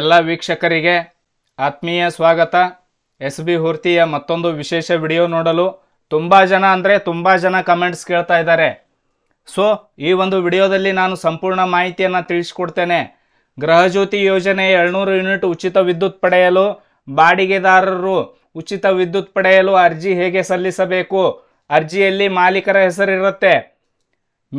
ಎಲ್ಲ ವೀಕ್ಷಕರಿಗೆ ಆತ್ಮೀಯ ಸ್ವಾಗತ ಎಸ್ ಬಿ ಹೂರ್ತಿಯ ಮತ್ತೊಂದು ವಿಶೇಷ ವಿಡಿಯೋ ನೋಡಲು ತುಂಬ ಜನ ಅಂದರೆ ತುಂಬ ಜನ ಕಮೆಂಟ್ಸ್ ಕೇಳ್ತಾ ಇದ್ದಾರೆ ಸೊ ಈ ಒಂದು ವಿಡಿಯೋದಲ್ಲಿ ನಾನು ಸಂಪೂರ್ಣ ಮಾಹಿತಿಯನ್ನು ತಿಳಿಸ್ಕೊಡ್ತೇನೆ ಗೃಹಜ್ಯೋತಿ ಯೋಜನೆ ಏಳ್ನೂರು ಯೂನಿಟ್ ಉಚಿತ ವಿದ್ಯುತ್ ಪಡೆಯಲು ಬಾಡಿಗೆದಾರರು ಉಚಿತ ವಿದ್ಯುತ್ ಪಡೆಯಲು ಅರ್ಜಿ ಹೇಗೆ ಸಲ್ಲಿಸಬೇಕು ಅರ್ಜಿಯಲ್ಲಿ ಮಾಲೀಕರ ಹೆಸರಿರುತ್ತೆ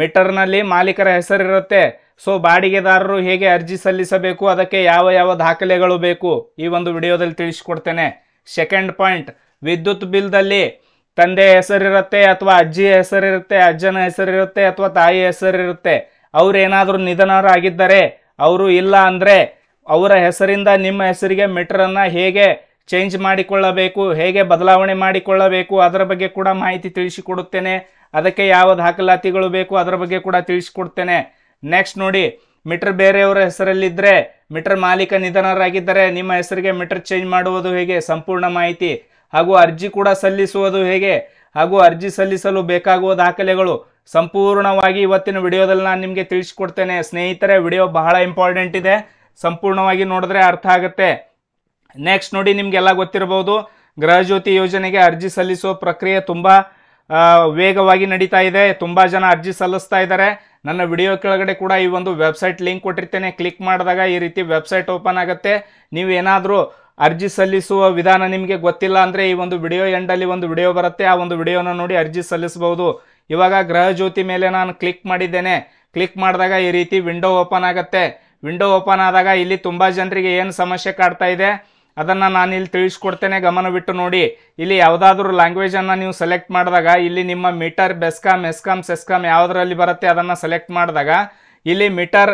ಮೀಟರ್ನಲ್ಲಿ ಮಾಲೀಕರ ಹೆಸರಿರುತ್ತೆ ಸೊ ಬಾಡಿಗೆದಾರರು ಹೇಗೆ ಅರ್ಜಿ ಸಲ್ಲಿಸಬೇಕು ಅದಕ್ಕೆ ಯಾವ ಯಾವ ದಾಖಲೆಗಳು ಬೇಕು ಈ ಒಂದು ವಿಡಿಯೋದಲ್ಲಿ ತಿಳಿಸ್ಕೊಡ್ತೇನೆ ಸೆಕೆಂಡ್ ಪಾಯಿಂಟ್ ವಿದ್ಯುತ್ ಬಿಲ್ದಲ್ಲಿ ತಂದೆ ಹೆಸರಿರುತ್ತೆ ಅಥವಾ ಅಜ್ಜಿ ಹೆಸರಿರುತ್ತೆ ಅಜ್ಜನ ಹೆಸರಿರುತ್ತೆ ಅಥವಾ ತಾಯಿ ಹೆಸರಿರುತ್ತೆ ಅವರೇನಾದರೂ ಏನಾದರೂ ನಿಧನರಾಗಿದ್ದರೆ ಅವರು ಇಲ್ಲ ಅಂದರೆ ಅವರ ಹೆಸರಿಂದ ನಿಮ್ಮ ಹೆಸರಿಗೆ ಮೀಟರನ್ನು ಹೇಗೆ ಚೇಂಜ್ ಮಾಡಿಕೊಳ್ಳಬೇಕು ಹೇಗೆ ಬದಲಾವಣೆ ಮಾಡಿಕೊಳ್ಳಬೇಕು ಅದರ ಬಗ್ಗೆ ಕೂಡ ಮಾಹಿತಿ ತಿಳಿಸಿಕೊಡುತ್ತೇನೆ ಅದಕ್ಕೆ ಯಾವ ದಾಖಲಾತಿಗಳು ಬೇಕು ಅದರ ಬಗ್ಗೆ ಕೂಡ ತಿಳಿಸಿಕೊಡ್ತೇನೆ ನೆಕ್ಸ್ಟ್ ನೋಡಿ ಮೀಟರ್ ಬೇರೆಯವರ ಹೆಸರಲ್ಲಿದ್ದರೆ ಮೀಟರ್ ಮಾಲೀಕ ನಿಧನರಾಗಿದ್ದರೆ ನಿಮ್ಮ ಹೆಸರಿಗೆ ಮೀಟರ್ ಚೇಂಜ್ ಮಾಡುವುದು ಹೇಗೆ ಸಂಪೂರ್ಣ ಮಾಹಿತಿ ಹಾಗೂ ಅರ್ಜಿ ಕೂಡ ಸಲ್ಲಿಸುವುದು ಹೇಗೆ ಹಾಗೂ ಅರ್ಜಿ ಸಲ್ಲಿಸಲು ಬೇಕಾಗುವ ದಾಖಲೆಗಳು ಸಂಪೂರ್ಣವಾಗಿ ಇವತ್ತಿನ ವಿಡಿಯೋದಲ್ಲಿ ನಾನು ನಿಮಗೆ ತಿಳಿಸ್ಕೊಡ್ತೇನೆ ಸ್ನೇಹಿತರೆ ವಿಡಿಯೋ ಬಹಳ ಇಂಪಾರ್ಟೆಂಟ್ ಇದೆ ಸಂಪೂರ್ಣವಾಗಿ ನೋಡಿದ್ರೆ ಅರ್ಥ ಆಗುತ್ತೆ ನೆಕ್ಸ್ಟ್ ನೋಡಿ ನಿಮಗೆಲ್ಲ ಗೊತ್ತಿರಬಹುದು ಗೃಹಜ್ಯೋತಿ ಯೋಜನೆಗೆ ಅರ್ಜಿ ಸಲ್ಲಿಸುವ ಪ್ರಕ್ರಿಯೆ ತುಂಬ ವೇಗವಾಗಿ ನಡೀತಾ ಇದೆ ತುಂಬ ಜನ ಅರ್ಜಿ ಸಲ್ಲಿಸ್ತಾ ಇದ್ದಾರೆ ನನ್ನ ವಿಡಿಯೋ ಕೆಳಗಡೆ ಕೂಡ ಈ ಒಂದು ವೆಬ್ಸೈಟ್ ಲಿಂಕ್ ಕೊಟ್ಟಿರ್ತೇನೆ ಕ್ಲಿಕ್ ಮಾಡಿದಾಗ ಈ ರೀತಿ ವೆಬ್ಸೈಟ್ ಓಪನ್ ಆಗುತ್ತೆ ನೀವು ಏನಾದರೂ ಅರ್ಜಿ ಸಲ್ಲಿಸುವ ವಿಧಾನ ನಿಮಗೆ ಗೊತ್ತಿಲ್ಲ ಅಂದರೆ ಈ ಒಂದು ವಿಡಿಯೋ ಎಂಡಲ್ಲಿ ಒಂದು ವಿಡಿಯೋ ಬರುತ್ತೆ ಆ ಒಂದು ವಿಡಿಯೋನ ನೋಡಿ ಅರ್ಜಿ ಸಲ್ಲಿಸಬಹುದು ಇವಾಗ ಗೃಹ ಜ್ಯೋತಿ ಮೇಲೆ ನಾನು ಕ್ಲಿಕ್ ಮಾಡಿದ್ದೇನೆ ಕ್ಲಿಕ್ ಮಾಡಿದಾಗ ಈ ರೀತಿ ವಿಂಡೋ ಓಪನ್ ಆಗುತ್ತೆ ವಿಂಡೋ ಓಪನ್ ಆದಾಗ ಇಲ್ಲಿ ತುಂಬ ಜನರಿಗೆ ಏನು ಸಮಸ್ಯೆ ಕಾಡ್ತಾ ಇದೆ ಅದನ್ನು ನಾನು ಇಲ್ಲಿ ತಿಳಿಸ್ಕೊಡ್ತೇನೆ ಗಮನವಿಟ್ಟು ನೋಡಿ ಇಲ್ಲಿ ಯಾವುದಾದ್ರೂ ಲ್ಯಾಂಗ್ವೇಜನ್ನು ನೀವು ಸೆಲೆಕ್ಟ್ ಮಾಡಿದಾಗ ಇಲ್ಲಿ ನಿಮ್ಮ ಮೀಟರ್ ಬೆಸ್ಕಾಮ್ ಎಸ್ಕಾಮ್ ಸೆಸ್ಕಾಮ್ ಯಾವುದರಲ್ಲಿ ಬರುತ್ತೆ ಅದನ್ನು ಸೆಲೆಕ್ಟ್ ಮಾಡಿದಾಗ ಇಲ್ಲಿ ಮೀಟರ್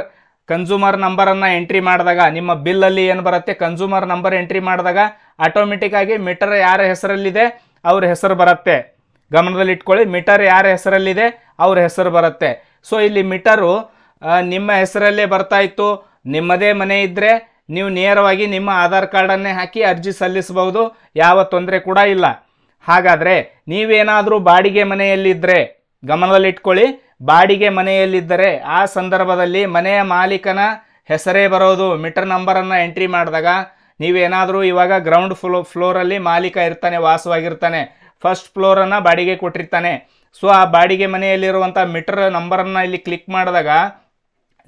ಕನ್ಸೂಮರ್ ನಂಬರನ್ನು ಎಂಟ್ರಿ ಮಾಡಿದಾಗ ನಿಮ್ಮ ಬಿಲ್ಲಲ್ಲಿ ಏನು ಬರುತ್ತೆ ಕನ್ಸೂಮರ್ ನಂಬರ್ ಎಂಟ್ರಿ ಮಾಡಿದಾಗ ಆಟೋಮೆಟಿಕ್ಕಾಗಿ ಮೀಟರ್ ಯಾರ ಹೆಸರಲ್ಲಿದೆ ಅವ್ರ ಹೆಸರು ಬರುತ್ತೆ ಗಮನದಲ್ಲಿಟ್ಕೊಳ್ಳಿ ಮೀಟರ್ ಯಾರ ಹೆಸರಲ್ಲಿದೆ ಅವ್ರ ಹೆಸರು ಬರುತ್ತೆ ಸೊ ಇಲ್ಲಿ ಮೀಟರು ನಿಮ್ಮ ಹೆಸರಲ್ಲೇ ಬರ್ತಾ ಇತ್ತು ನಿಮ್ಮದೇ ಮನೆ ಇದ್ದರೆ ನೀವು ನೇರವಾಗಿ ನಿಮ್ಮ ಆಧಾರ್ ಕಾರ್ಡನ್ನೇ ಹಾಕಿ ಅರ್ಜಿ ಸಲ್ಲಿಸಬಹುದು ಯಾವ ತೊಂದರೆ ಕೂಡ ಇಲ್ಲ ಹಾಗಾದರೆ ನೀವೇನಾದರೂ ಬಾಡಿಗೆ ಮನೆಯಲ್ಲಿದ್ದರೆ ಗಮನದಲ್ಲಿಟ್ಕೊಳ್ಳಿ ಬಾಡಿಗೆ ಮನೆಯಲ್ಲಿದ್ದರೆ ಆ ಸಂದರ್ಭದಲ್ಲಿ ಮನೆಯ ಮಾಲೀಕನ ಹೆಸರೇ ಬರೋದು ಮೀಟರ್ ನಂಬರನ್ನು ಎಂಟ್ರಿ ಮಾಡಿದಾಗ ನೀವೇನಾದರೂ ಇವಾಗ ಗ್ರೌಂಡ್ ಫ್ಲೋ ಫ್ಲೋರಲ್ಲಿ ಮಾಲೀಕ ಇರ್ತಾನೆ ವಾಸವಾಗಿರ್ತಾನೆ ಫಸ್ಟ್ ಫ್ಲೋರನ್ನು ಬಾಡಿಗೆ ಕೊಟ್ಟಿರ್ತಾನೆ ಸೊ ಆ ಬಾಡಿಗೆ ಮನೆಯಲ್ಲಿರುವಂಥ ಮೀಟರ್ ನಂಬರನ್ನು ಇಲ್ಲಿ ಕ್ಲಿಕ್ ಮಾಡಿದಾಗ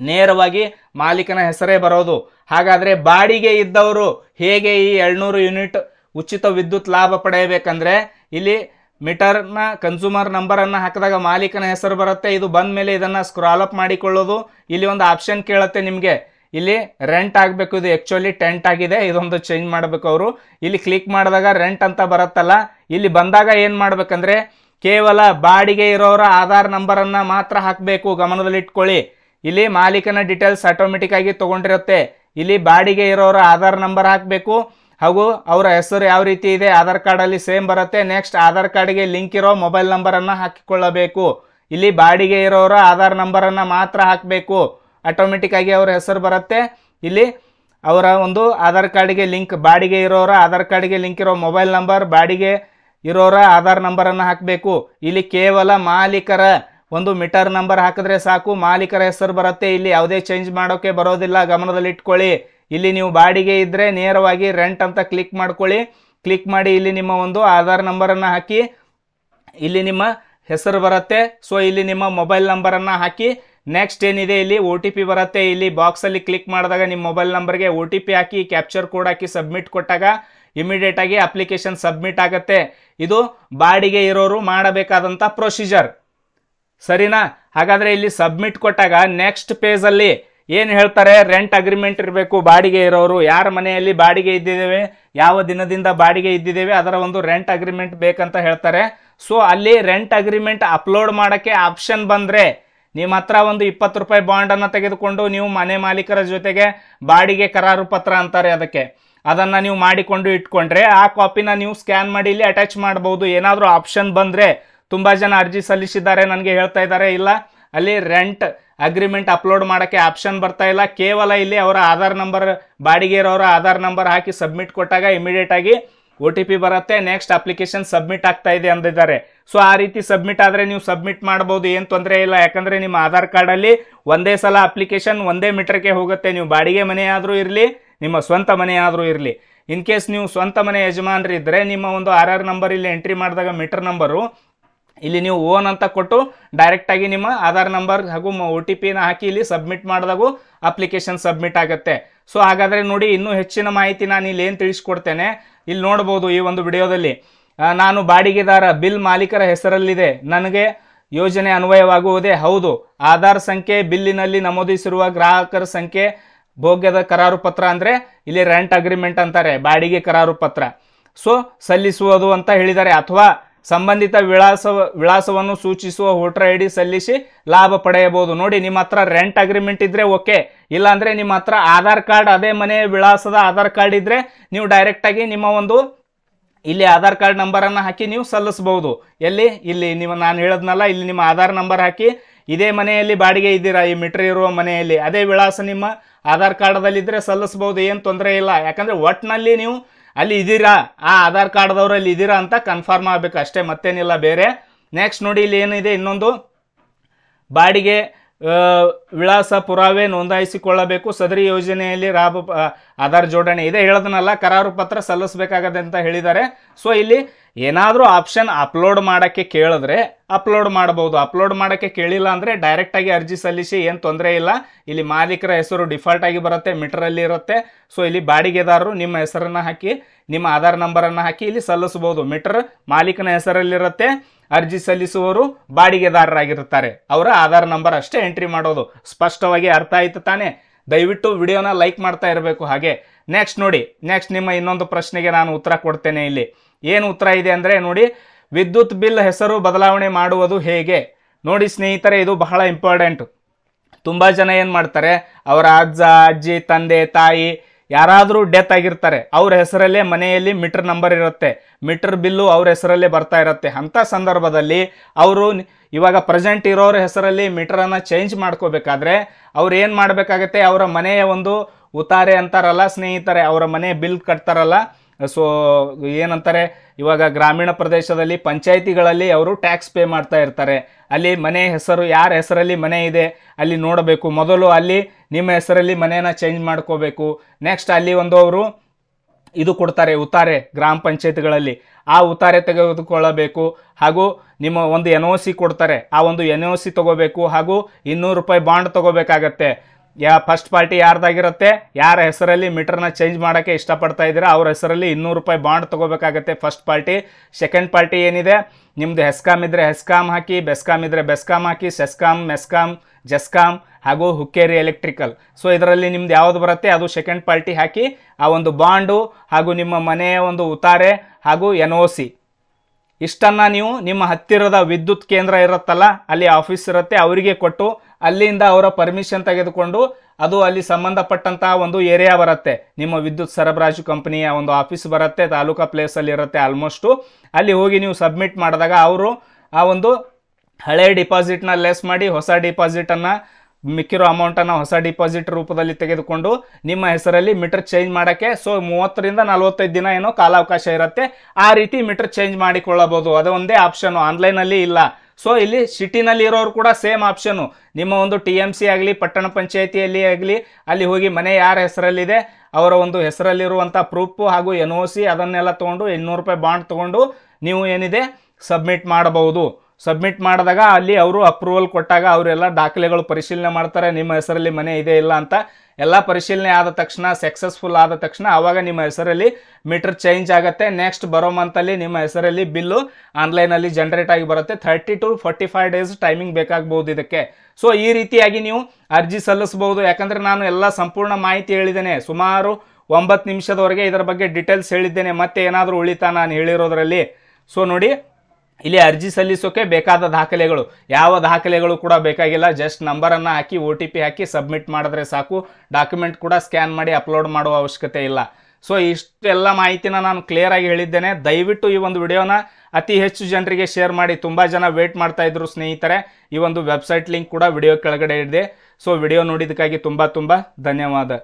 ನೇರವಾಗಿ ಮಾಲೀಕನ ಹೆಸರೇ ಬರೋದು ಹಾಗಾದರೆ ಬಾಡಿಗೆ ಇದ್ದವರು ಹೇಗೆ ಈ ಎರಡುನೂರು ಯೂನಿಟ್ ಉಚಿತ ವಿದ್ಯುತ್ ಲಾಭ ಪಡೆಯಬೇಕಂದ್ರೆ ಇಲ್ಲಿ ಮೀಟರ್ನ ಕನ್ಸೂಮರ್ ನಂಬರನ್ನು ಹಾಕಿದಾಗ ಮಾಲೀಕನ ಹೆಸರು ಬರುತ್ತೆ ಇದು ಬಂದ ಮೇಲೆ ಇದನ್ನು ಸ್ಕ್ರಾಲ್ ಅಪ್ ಮಾಡಿಕೊಳ್ಳೋದು ಇಲ್ಲಿ ಒಂದು ಆಪ್ಷನ್ ಕೇಳುತ್ತೆ ನಿಮಗೆ ಇಲ್ಲಿ ರೆಂಟ್ ಆಗಬೇಕು ಇದು ಆ್ಯಕ್ಚುಲಿ ಟೆಂಟ್ ಆಗಿದೆ ಇದೊಂದು ಚೇಂಜ್ ಮಾಡಬೇಕು ಅವರು ಇಲ್ಲಿ ಕ್ಲಿಕ್ ಮಾಡಿದಾಗ ರೆಂಟ್ ಅಂತ ಬರುತ್ತಲ್ಲ ಇಲ್ಲಿ ಬಂದಾಗ ಏನು ಮಾಡಬೇಕಂದ್ರೆ ಕೇವಲ ಬಾಡಿಗೆ ಇರೋರ ಆಧಾರ್ ನಂಬರನ್ನು ಮಾತ್ರ ಹಾಕಬೇಕು ಗಮನದಲ್ಲಿಟ್ಕೊಳ್ಳಿ ಇಲ್ಲಿ ಮಾಲೀಕನ ಡೀಟೇಲ್ಸ್ ಆಟೋಮೆಟಿಕ್ ಆಗಿ ತೊಗೊಂಡಿರುತ್ತೆ ಇಲ್ಲಿ ಬಾಡಿಗೆ ಇರೋರ ಆಧಾರ್ ನಂಬರ್ ಹಾಕಬೇಕು ಹಾಗೂ ಅವರ ಹೆಸರು ಯಾವ ರೀತಿ ಇದೆ ಆಧಾರ್ ಕಾರ್ಡಲ್ಲಿ ಸೇಮ್ ಬರುತ್ತೆ ನೆಕ್ಸ್ಟ್ ಆಧಾರ್ ಕಾರ್ಡ್ಗೆ ಲಿಂಕ್ ಇರೋ ಮೊಬೈಲ್ ನಂಬರನ್ನು ಹಾಕಿಕೊಳ್ಳಬೇಕು ಇಲ್ಲಿ ಬಾಡಿಗೆ ಇರೋರ ಆಧಾರ್ ನಂಬರನ್ನು ಮಾತ್ರ ಹಾಕಬೇಕು ಆಟೋಮೆಟಿಕ್ ಆಗಿ ಅವರ ಹೆಸರು ಬರುತ್ತೆ ಇಲ್ಲಿ ಅವರ ಒಂದು ಆಧಾರ್ ಕಾರ್ಡ್ಗೆ ಲಿಂಕ್ ಬಾಡಿಗೆ ಇರೋರ ಆಧಾರ್ ಕಾರ್ಡ್ಗೆ ಲಿಂಕ್ ಇರೋ ಮೊಬೈಲ್ ನಂಬರ್ ಬಾಡಿಗೆ ಇರೋರ ಆಧಾರ್ ನಂಬರನ್ನು ಹಾಕಬೇಕು ಇಲ್ಲಿ ಕೇವಲ ಮಾಲೀಕರ ಒಂದು ಮೀಟರ್ ನಂಬರ್ ಹಾಕಿದ್ರೆ ಸಾಕು ಮಾಲೀಕರ ಹೆಸರು ಬರುತ್ತೆ ಇಲ್ಲಿ ಯಾವುದೇ ಚೇಂಜ್ ಮಾಡೋಕ್ಕೆ ಬರೋದಿಲ್ಲ ಗಮನದಲ್ಲಿ ಇಟ್ಕೊಳ್ಳಿ ಇಲ್ಲಿ ನೀವು ಬಾಡಿಗೆ ಇದ್ದರೆ ನೇರವಾಗಿ ರೆಂಟ್ ಅಂತ ಕ್ಲಿಕ್ ಮಾಡ್ಕೊಳ್ಳಿ ಕ್ಲಿಕ್ ಮಾಡಿ ಇಲ್ಲಿ ನಿಮ್ಮ ಒಂದು ಆಧಾರ್ ನಂಬರನ್ನು ಹಾಕಿ ಇಲ್ಲಿ ನಿಮ್ಮ ಹೆಸರು ಬರುತ್ತೆ ಸೊ ಇಲ್ಲಿ ನಿಮ್ಮ ಮೊಬೈಲ್ ನಂಬರನ್ನು ಹಾಕಿ ನೆಕ್ಸ್ಟ್ ಏನಿದೆ ಇಲ್ಲಿ ಒ ಟಿ ಪಿ ಬರುತ್ತೆ ಇಲ್ಲಿ ಬಾಕ್ಸಲ್ಲಿ ಕ್ಲಿಕ್ ಮಾಡಿದಾಗ ನಿಮ್ಮ ಮೊಬೈಲ್ ನಂಬರ್ಗೆ ಒ ಟಿ ಪಿ ಹಾಕಿ ಕ್ಯಾಪ್ಚರ್ ಕೋಡ್ ಹಾಕಿ ಸಬ್ಮಿಟ್ ಕೊಟ್ಟಾಗ ಇಮಿಡಿಯೇಟಾಗಿ ಅಪ್ಲಿಕೇಶನ್ ಸಬ್ಮಿಟ್ ಆಗುತ್ತೆ ಇದು ಬಾಡಿಗೆ ಇರೋರು ಮಾಡಬೇಕಾದಂಥ ಪ್ರೊಸೀಜರ್ ಸರಿನಾ ಹಾಗಾದರೆ ಇಲ್ಲಿ ಸಬ್ಮಿಟ್ ಕೊಟ್ಟಾಗ ನೆಕ್ಸ್ಟ್ ಪೇಜಲ್ಲಿ ಏನು ಹೇಳ್ತಾರೆ ರೆಂಟ್ ಅಗ್ರಿಮೆಂಟ್ ಇರಬೇಕು ಬಾಡಿಗೆ ಇರೋರು ಯಾರ ಮನೆಯಲ್ಲಿ ಬಾಡಿಗೆ ಇದ್ದಿದ್ದೇವೆ ಯಾವ ದಿನದಿಂದ ಬಾಡಿಗೆ ಇದ್ದಿದ್ದೇವೆ ಅದರ ಒಂದು ರೆಂಟ್ ಅಗ್ರಿಮೆಂಟ್ ಬೇಕಂತ ಹೇಳ್ತಾರೆ ಸೊ ಅಲ್ಲಿ ರೆಂಟ್ ಅಗ್ರಿಮೆಂಟ್ ಅಪ್ಲೋಡ್ ಮಾಡೋಕ್ಕೆ ಆಪ್ಷನ್ ಬಂದರೆ ನಿಮ್ಮ ಹತ್ರ ಒಂದು ಇಪ್ಪತ್ತು ರೂಪಾಯಿ ಬಾಂಡನ್ನು ತೆಗೆದುಕೊಂಡು ನೀವು ಮನೆ ಮಾಲೀಕರ ಜೊತೆಗೆ ಬಾಡಿಗೆ ಕರಾರು ಪತ್ರ ಅಂತಾರೆ ಅದಕ್ಕೆ ಅದನ್ನು ನೀವು ಮಾಡಿಕೊಂಡು ಇಟ್ಕೊಂಡ್ರೆ ಆ ಕಾಪಿನ ನೀವು ಸ್ಕ್ಯಾನ್ ಮಾಡಿ ಇಲ್ಲಿ ಅಟ್ಯಾಚ್ ಮಾಡ್ಬೋದು ಏನಾದರೂ ಆಪ್ಷನ್ ಬಂದರೆ ತುಂಬ ಜನ ಅರ್ಜಿ ಸಲ್ಲಿಸಿದ್ದಾರೆ ನನಗೆ ಹೇಳ್ತಾ ಇದ್ದಾರೆ ಇಲ್ಲ ಅಲ್ಲಿ ರೆಂಟ್ ಅಗ್ರಿಮೆಂಟ್ ಅಪ್ಲೋಡ್ ಮಾಡೋಕ್ಕೆ ಆಪ್ಷನ್ ಬರ್ತಾ ಇಲ್ಲ ಕೇವಲ ಇಲ್ಲಿ ಅವರ ಆಧಾರ್ ನಂಬರ್ ಬಾಡಿಗೆ ಇರೋರ ಆಧಾರ್ ನಂಬರ್ ಹಾಕಿ ಸಬ್ಮಿಟ್ ಕೊಟ್ಟಾಗ ಇಮಿಡಿಯೇಟ್ ಆಗಿ ಒ ಟಿ ಪಿ ಬರುತ್ತೆ ನೆಕ್ಸ್ಟ್ ಅಪ್ಲಿಕೇಶನ್ ಸಬ್ಮಿಟ್ ಆಗ್ತಾ ಇದೆ ಅಂದಿದ್ದಾರೆ ಸೊ ಆ ರೀತಿ ಸಬ್ಮಿಟ್ ಆದರೆ ನೀವು ಸಬ್ಮಿಟ್ ಮಾಡ್ಬೋದು ಏನು ತೊಂದರೆ ಇಲ್ಲ ಯಾಕಂದರೆ ನಿಮ್ಮ ಆಧಾರ್ ಕಾರ್ಡಲ್ಲಿ ಒಂದೇ ಸಲ ಅಪ್ಲಿಕೇಶನ್ ಒಂದೇ ಮೀಟರ್ಗೆ ಹೋಗುತ್ತೆ ನೀವು ಬಾಡಿಗೆ ಮನೆಯಾದರೂ ಇರಲಿ ನಿಮ್ಮ ಸ್ವಂತ ಮನೆಯಾದರೂ ಇರಲಿ ಇನ್ ಕೇಸ್ ನೀವು ಸ್ವಂತ ಮನೆ ಯಜಮಾನರಿದ್ದರೆ ನಿಮ್ಮ ಒಂದು ಆರ್ ಆರ್ ನಂಬರ್ ಇಲ್ಲಿ ಎಂಟ್ರಿ ಮಾಡಿದಾಗ ಮೀಟರ್ ನಂಬರು ಇಲ್ಲಿ ನೀವು ಓನ್ ಅಂತ ಕೊಟ್ಟು ಡೈರೆಕ್ಟಾಗಿ ನಿಮ್ಮ ಆಧಾರ್ ನಂಬರ್ ಹಾಗೂ ಒ ಟಿ ಪಿನ ಹಾಕಿ ಇಲ್ಲಿ ಸಬ್ಮಿಟ್ ಮಾಡಿದಾಗೂ ಅಪ್ಲಿಕೇಶನ್ ಸಬ್ಮಿಟ್ ಆಗುತ್ತೆ ಸೊ ಹಾಗಾದರೆ ನೋಡಿ ಇನ್ನೂ ಹೆಚ್ಚಿನ ಮಾಹಿತಿ ನಾನು ಇಲ್ಲಿ ಏನು ತಿಳಿಸ್ಕೊಡ್ತೇನೆ ಇಲ್ಲಿ ನೋಡ್ಬೋದು ಈ ಒಂದು ವಿಡಿಯೋದಲ್ಲಿ ನಾನು ಬಾಡಿಗೆದಾರ ಬಿಲ್ ಮಾಲೀಕರ ಹೆಸರಲ್ಲಿದೆ ನನಗೆ ಯೋಜನೆ ಅನ್ವಯವಾಗುವುದೇ ಹೌದು ಆಧಾರ್ ಸಂಖ್ಯೆ ಬಿಲ್ಲಿನಲ್ಲಿ ನಮೂದಿಸಿರುವ ಗ್ರಾಹಕರ ಸಂಖ್ಯೆ ಭೋಗ್ಯದ ಕರಾರು ಪತ್ರ ಅಂದರೆ ಇಲ್ಲಿ ರೆಂಟ್ ಅಗ್ರಿಮೆಂಟ್ ಅಂತಾರೆ ಬಾಡಿಗೆ ಕರಾರು ಪತ್ರ ಸೊ ಸಲ್ಲಿಸುವುದು ಅಂತ ಹೇಳಿದ್ದಾರೆ ಅಥವಾ ಸಂಬಂಧಿತ ವಿಳಾಸ ವಿಳಾಸವನ್ನು ಸೂಚಿಸುವ ವೋಟರ್ ಐ ಡಿ ಸಲ್ಲಿಸಿ ಲಾಭ ಪಡೆಯಬಹುದು ನೋಡಿ ನಿಮ್ಮ ಹತ್ರ ರೆಂಟ್ ಅಗ್ರಿಮೆಂಟ್ ಇದ್ದರೆ ಓಕೆ ಇಲ್ಲಾಂದರೆ ನಿಮ್ಮ ಹತ್ರ ಆಧಾರ್ ಕಾರ್ಡ್ ಅದೇ ಮನೆಯ ವಿಳಾಸದ ಆಧಾರ್ ಕಾರ್ಡ್ ಇದ್ದರೆ ನೀವು ಡೈರೆಕ್ಟಾಗಿ ನಿಮ್ಮ ಒಂದು ಇಲ್ಲಿ ಆಧಾರ್ ಕಾರ್ಡ್ ನಂಬರನ್ನು ಹಾಕಿ ನೀವು ಸಲ್ಲಿಸಬಹುದು ಎಲ್ಲಿ ಇಲ್ಲಿ ನೀವು ನಾನು ಹೇಳದ್ನಲ್ಲ ಇಲ್ಲಿ ನಿಮ್ಮ ಆಧಾರ್ ನಂಬರ್ ಹಾಕಿ ಇದೇ ಮನೆಯಲ್ಲಿ ಬಾಡಿಗೆ ಇದ್ದೀರಾ ಈ ಮೀಟರ್ ಇರುವ ಮನೆಯಲ್ಲಿ ಅದೇ ವಿಳಾಸ ನಿಮ್ಮ ಆಧಾರ್ ಕಾರ್ಡದಲ್ಲಿದ್ದರೆ ಸಲ್ಲಿಸ್ಬೋದು ಏನು ತೊಂದರೆ ಇಲ್ಲ ಯಾಕಂದರೆ ಒಟ್ಟಿನಲ್ಲಿ ನೀವು ಅಲ್ಲಿ ಇದ್ದೀರಾ ಆ ಆಧಾರ್ ಕಾರ್ಡ್ದವ್ರು ಅಲ್ಲಿ ಇದ್ದೀರಾ ಅಂತ ಕನ್ಫರ್ಮ್ ಆಗಬೇಕು ಅಷ್ಟೇ ಮತ್ತೇನಿಲ್ಲ ಬೇರೆ ನೆಕ್ಸ್ಟ್ ನೋಡಿ ಇಲ್ಲಿ ಏನಿದೆ ಇನ್ನೊಂದು ಬಾಡಿಗೆ ವಿಳಾಸ ಪುರಾವೆ ನೋಂದಾಯಿಸಿಕೊಳ್ಳಬೇಕು ಸದರಿ ಯೋಜನೆಯಲ್ಲಿ ರಾಬ ಆಧಾರ್ ಜೋಡಣೆ ಇದೆ ಹೇಳೋದನ್ನಲ್ಲ ಕರಾರು ಪತ್ರ ಸಲ್ಲಿಸಬೇಕಾಗದೆ ಅಂತ ಹೇಳಿದ್ದಾರೆ ಸೊ ಇಲ್ಲಿ ಏನಾದರೂ ಆಪ್ಷನ್ ಅಪ್ಲೋಡ್ ಮಾಡೋಕ್ಕೆ ಕೇಳಿದ್ರೆ ಅಪ್ಲೋಡ್ ಮಾಡ್ಬೋದು ಅಪ್ಲೋಡ್ ಮಾಡೋಕ್ಕೆ ಕೇಳಿಲ್ಲ ಅಂದರೆ ಡೈರೆಕ್ಟಾಗಿ ಅರ್ಜಿ ಸಲ್ಲಿಸಿ ಏನು ತೊಂದರೆ ಇಲ್ಲ ಇಲ್ಲಿ ಮಾಲೀಕರ ಹೆಸರು ಡಿಫಾಲ್ಟ್ ಆಗಿ ಬರುತ್ತೆ ಮೀಟರಲ್ಲಿ ಇರುತ್ತೆ ಸೊ ಇಲ್ಲಿ ಬಾಡಿಗೆದಾರರು ನಿಮ್ಮ ಹೆಸರನ್ನು ಹಾಕಿ ನಿಮ್ಮ ಆಧಾರ್ ನಂಬರನ್ನು ಹಾಕಿ ಇಲ್ಲಿ ಸಲ್ಲಿಸ್ಬೋದು ಮೀಟರ್ ಮಾಲೀಕನ ಹೆಸರಲ್ಲಿರುತ್ತೆ ಅರ್ಜಿ ಸಲ್ಲಿಸುವವರು ಬಾಡಿಗೆದಾರರಾಗಿರುತ್ತಾರೆ ಅವರ ಆಧಾರ್ ನಂಬರ್ ಅಷ್ಟೇ ಎಂಟ್ರಿ ಮಾಡೋದು ಸ್ಪಷ್ಟವಾಗಿ ಅರ್ಥ ಆಯಿತು ತಾನೇ ದಯವಿಟ್ಟು ವಿಡಿಯೋನ ಲೈಕ್ ಮಾಡ್ತಾ ಇರಬೇಕು ಹಾಗೆ ನೆಕ್ಸ್ಟ್ ನೋಡಿ ನೆಕ್ಸ್ಟ್ ನಿಮ್ಮ ಇನ್ನೊಂದು ಪ್ರಶ್ನೆಗೆ ನಾನು ಉತ್ತರ ಕೊಡ್ತೇನೆ ಇಲ್ಲಿ ಏನು ಉತ್ತರ ಇದೆ ಅಂದರೆ ನೋಡಿ ವಿದ್ಯುತ್ ಬಿಲ್ ಹೆಸರು ಬದಲಾವಣೆ ಮಾಡುವುದು ಹೇಗೆ ನೋಡಿ ಸ್ನೇಹಿತರೆ ಇದು ಬಹಳ ಇಂಪಾರ್ಟೆಂಟು ತುಂಬ ಜನ ಏನು ಮಾಡ್ತಾರೆ ಅವರ ಅಜ್ಜ ಅಜ್ಜಿ ತಂದೆ ತಾಯಿ ಯಾರಾದರೂ ಡೆತ್ ಆಗಿರ್ತಾರೆ ಅವ್ರ ಹೆಸರಲ್ಲೇ ಮನೆಯಲ್ಲಿ ಮೀಟರ್ ನಂಬರ್ ಇರುತ್ತೆ ಮೀಟರ್ ಬಿಲ್ಲು ಅವ್ರ ಹೆಸರಲ್ಲೇ ಬರ್ತಾ ಇರುತ್ತೆ ಅಂಥ ಸಂದರ್ಭದಲ್ಲಿ ಅವರು ಇವಾಗ ಪ್ರೆಸೆಂಟ್ ಇರೋರ ಹೆಸರಲ್ಲಿ ಮೀಟರನ್ನು ಚೇಂಜ್ ಮಾಡ್ಕೋಬೇಕಾದ್ರೆ ಅವ್ರು ಏನು ಮಾಡಬೇಕಾಗತ್ತೆ ಅವರ ಮನೆಯ ಒಂದು ಉತಾರೆ ಅಂತಾರಲ್ಲ ಸ್ನೇಹಿತರೆ ಅವರ ಮನೆ ಬಿಲ್ ಕಟ್ತಾರಲ್ಲ ಸೊ ಏನಂತಾರೆ ಇವಾಗ ಗ್ರಾಮೀಣ ಪ್ರದೇಶದಲ್ಲಿ ಪಂಚಾಯಿತಿಗಳಲ್ಲಿ ಅವರು ಟ್ಯಾಕ್ಸ್ ಪೇ ಮಾಡ್ತಾ ಇರ್ತಾರೆ ಅಲ್ಲಿ ಮನೆ ಹೆಸರು ಯಾರ ಹೆಸರಲ್ಲಿ ಮನೆ ಇದೆ ಅಲ್ಲಿ ನೋಡಬೇಕು ಮೊದಲು ಅಲ್ಲಿ ನಿಮ್ಮ ಹೆಸರಲ್ಲಿ ಮನೆಯನ್ನು ಚೇಂಜ್ ಮಾಡ್ಕೋಬೇಕು ನೆಕ್ಸ್ಟ್ ಅಲ್ಲಿ ಒಂದು ಅವರು ಇದು ಕೊಡ್ತಾರೆ ಉತ್ತಾರೆ ಗ್ರಾಮ ಪಂಚಾಯತ್ಗಳಲ್ಲಿ ಆ ಉತ್ತಾರೆ ತೆಗೆದುಕೊಳ್ಳಬೇಕು ಹಾಗೂ ನಿಮ್ಮ ಒಂದು ಎನ್ ಒ ಸಿ ಕೊಡ್ತಾರೆ ಆ ಒಂದು ಎನ್ ಒ ಸಿ ತೊಗೋಬೇಕು ಹಾಗೂ ಇನ್ನೂರು ರೂಪಾಯಿ ಬಾಂಡ್ ತೊಗೋಬೇಕಾಗತ್ತೆ ಯಾ ಫಸ್ಟ್ ಪಾರ್ಟಿ ಯಾರ್ದಾಗಿರುತ್ತೆ ಯಾರ ಹೆಸರಲ್ಲಿ ಮೀಟರ್ನ ಚೇಂಜ್ ಮಾಡೋಕ್ಕೆ ಇಷ್ಟಪಡ್ತಾ ಇದ್ದೀರಾ ಅವ್ರ ಹೆಸರಲ್ಲಿ ಇನ್ನೂರು ರೂಪಾಯಿ ಬಾಂಡ್ ತೊಗೋಬೇಕಾಗತ್ತೆ ಫಸ್ಟ್ ಪಾರ್ಟಿ ಸೆಕೆಂಡ್ ಪಾರ್ಟಿ ಏನಿದೆ ನಿಮ್ಮದು ಹೆಸ್ಕಾಮ್ ಇದ್ದರೆ ಹೆಸ್ಕಾಮ್ ಹಾಕಿ ಬೆಸ್ಕಾಮ್ ಇದ್ದರೆ ಬೆಸ್ಕಾಮ್ ಹಾಕಿ ಸೆಸ್ಕಾಮ್ ಮೆಸ್ಕಾಮ್ ಜಸ್ಕಾಮ್ ಹಾಗೂ ಹುಕ್ಕೇರಿ ಎಲೆಕ್ಟ್ರಿಕಲ್ ಸೊ ಇದರಲ್ಲಿ ನಿಮ್ದು ಯಾವುದು ಬರುತ್ತೆ ಅದು ಸೆಕೆಂಡ್ ಪಾರ್ಟಿ ಹಾಕಿ ಆ ಒಂದು ಬಾಂಡು ಹಾಗೂ ನಿಮ್ಮ ಮನೆಯ ಒಂದು ಉತಾರೆ ಹಾಗೂ ಎನ್ ಓ ಸಿ ಇಷ್ಟನ್ನು ನೀವು ನಿಮ್ಮ ಹತ್ತಿರದ ವಿದ್ಯುತ್ ಕೇಂದ್ರ ಇರುತ್ತಲ್ಲ ಅಲ್ಲಿ ಆಫೀಸ್ ಇರುತ್ತೆ ಅವರಿಗೆ ಕೊಟ್ಟು ಅಲ್ಲಿಂದ ಅವರ ಪರ್ಮಿಷನ್ ತೆಗೆದುಕೊಂಡು ಅದು ಅಲ್ಲಿ ಸಂಬಂಧಪಟ್ಟಂತಹ ಒಂದು ಏರಿಯಾ ಬರುತ್ತೆ ನಿಮ್ಮ ವಿದ್ಯುತ್ ಸರಬರಾಜು ಕಂಪನಿಯ ಒಂದು ಆಫೀಸ್ ಬರುತ್ತೆ ತಾಲೂಕಾ ಪ್ಲೇಸಲ್ಲಿ ಇರುತ್ತೆ ಆಲ್ಮೋಸ್ಟು ಅಲ್ಲಿ ಹೋಗಿ ನೀವು ಸಬ್ಮಿಟ್ ಮಾಡಿದಾಗ ಅವರು ಆ ಒಂದು ಹಳೆ ಡಿಪಾಸಿಟ್ನ ಲೆಸ್ ಮಾಡಿ ಹೊಸ ಡಿಪಾಸಿಟನ್ನು ಮಿಕ್ಕಿರೋ ಅಮೌಂಟನ್ನು ಹೊಸ ಡಿಪಾಸಿಟ್ ರೂಪದಲ್ಲಿ ತೆಗೆದುಕೊಂಡು ನಿಮ್ಮ ಹೆಸರಲ್ಲಿ ಮೀಟರ್ ಚೇಂಜ್ ಮಾಡೋಕ್ಕೆ ಸೊ ಮೂವತ್ತರಿಂದ ನಲವತ್ತೈದು ದಿನ ಏನೋ ಕಾಲಾವಕಾಶ ಇರುತ್ತೆ ಆ ರೀತಿ ಮೀಟರ್ ಚೇಂಜ್ ಮಾಡಿಕೊಳ್ಳಬಹುದು ಅದೊಂದೇ ಆಪ್ಷನು ಆನ್ಲೈನಲ್ಲಿ ಇಲ್ಲ ಸೊ ಇಲ್ಲಿ ಸಿಟಿನಲ್ಲಿ ಇರೋರು ಕೂಡ ಸೇಮ್ ಆಪ್ಷನು ನಿಮ್ಮ ಒಂದು ಟಿ ಎಮ್ ಸಿ ಆಗಲಿ ಪಟ್ಟಣ ಪಂಚಾಯಿತಿಯಲ್ಲಿ ಆಗಲಿ ಅಲ್ಲಿ ಹೋಗಿ ಮನೆ ಯಾರ ಹೆಸರಲ್ಲಿದೆ ಅವರ ಒಂದು ಹೆಸರಲ್ಲಿರುವಂಥ ಪ್ರೂಫು ಹಾಗೂ ಎನ್ ಒ ಸಿ ಅದನ್ನೆಲ್ಲ ತೊಗೊಂಡು ಇನ್ನೂರು ರೂಪಾಯಿ ಬಾಂಡ್ ತೊಗೊಂಡು ನೀವು ಏನಿದೆ ಸಬ್ಮಿಟ್ ಮಾಡಬಹುದು ಸಬ್ಮಿಟ್ ಮಾಡಿದಾಗ ಅಲ್ಲಿ ಅವರು ಅಪ್ರೂವಲ್ ಕೊಟ್ಟಾಗ ಅವರೆಲ್ಲ ದಾಖಲೆಗಳು ಪರಿಶೀಲನೆ ಮಾಡ್ತಾರೆ ನಿಮ್ಮ ಹೆಸರಲ್ಲಿ ಮನೆ ಇದೆ ಇಲ್ಲ ಅಂತ ಎಲ್ಲ ಪರಿಶೀಲನೆ ಆದ ತಕ್ಷಣ ಸಕ್ಸಸ್ಫುಲ್ ಆದ ತಕ್ಷಣ ಆವಾಗ ನಿಮ್ಮ ಹೆಸರಲ್ಲಿ ಮೀಟರ್ ಚೇಂಜ್ ಆಗುತ್ತೆ ನೆಕ್ಸ್ಟ್ ಬರೋ ಮಂತಲ್ಲಿ ನಿಮ್ಮ ಹೆಸರಲ್ಲಿ ಬಿಲ್ಲು ಆನ್ಲೈನಲ್ಲಿ ಜನ್ರೇಟ್ ಆಗಿ ಬರುತ್ತೆ thirty to forty five days timing ಬೇಕಾಗ್ಬೋದು ಇದಕ್ಕೆ ಸೊ ಈ ರೀತಿಯಾಗಿ ನೀವು ಅರ್ಜಿ ಸಲ್ಲಿಸಬಹುದು ಯಾಕಂದರೆ ನಾನು ಎಲ್ಲ ಸಂಪೂರ್ಣ ಮಾಹಿತಿ ಹೇಳಿದ್ದೇನೆ ಸುಮಾರು ಒಂಬತ್ತು ನಿಮಿಷದವರೆಗೆ ಇದರ ಬಗ್ಗೆ ಡೀಟೇಲ್ಸ್ ಹೇಳಿದ್ದೇನೆ ಮತ್ತೆ ಏನಾದರೂ ಉಳಿತಾ ನಾನು ಹೇಳಿರೋದ್ರಲ್ಲಿ ಸೊ ನೋಡಿ ಇಲ್ಲಿ ಅರ್ಜಿ ಸಲ್ಲಿಸೋಕೆ ಬೇಕಾದ ದಾಖಲೆಗಳು ಯಾವ ದಾಖಲೆಗಳು ಕೂಡ ಬೇಕಾಗಿಲ್ಲ ಜಸ್ಟ್ ನಂಬರನ್ನು ಹಾಕಿ ಒ ಟಿ ಪಿ ಹಾಕಿ ಸಬ್ಮಿಟ್ ಮಾಡಿದ್ರೆ ಸಾಕು ಡಾಕ್ಯುಮೆಂಟ್ ಕೂಡ ಸ್ಕ್ಯಾನ್ ಮಾಡಿ ಅಪ್ಲೋಡ್ ಮಾಡುವ ಅವಶ್ಯಕತೆ ಇಲ್ಲ ಸೊ ಇಷ್ಟೆಲ್ಲ ಮಾಹಿತಿನ ನಾನು ಕ್ಲಿಯರ್ ಆಗಿ ಹೇಳಿದ್ದೇನೆ ದಯವಿಟ್ಟು ಈ ಒಂದು ವಿಡಿಯೋನ ಅತಿ ಹೆಚ್ಚು ಜನರಿಗೆ ಶೇರ್ ಮಾಡಿ ತುಂಬ ಜನ ವೇಟ್ ಮಾಡ್ತಾ ಇದ್ರು ಸ್ನೇಹಿತರೆ ಈ ಒಂದು ವೆಬ್ಸೈಟ್ ಲಿಂಕ್ ಕೂಡ ವಿಡಿಯೋ ಕೆಳಗಡೆ ಇದೆ ಸೊ ವಿಡಿಯೋ ನೋಡಿದ್ದಕ್ಕಾಗಿ ತುಂಬ ತುಂಬ ಧನ್ಯವಾದ